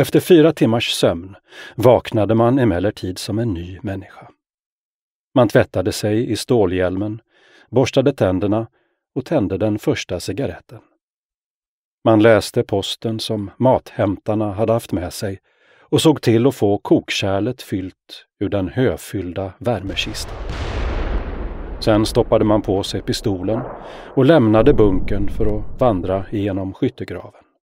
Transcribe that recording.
Efter fyra timmars sömn vaknade man emellertid som en ny människa. Man tvättade sig i stålhjälmen, borstade tänderna och tände den första cigaretten. Man läste posten som mathämtarna hade haft med sig och såg till att få kokkärlet fyllt ur den höfyllda värmekistan. Sen stoppade man på sig pistolen och lämnade bunkern för att vandra igenom skyttegraven.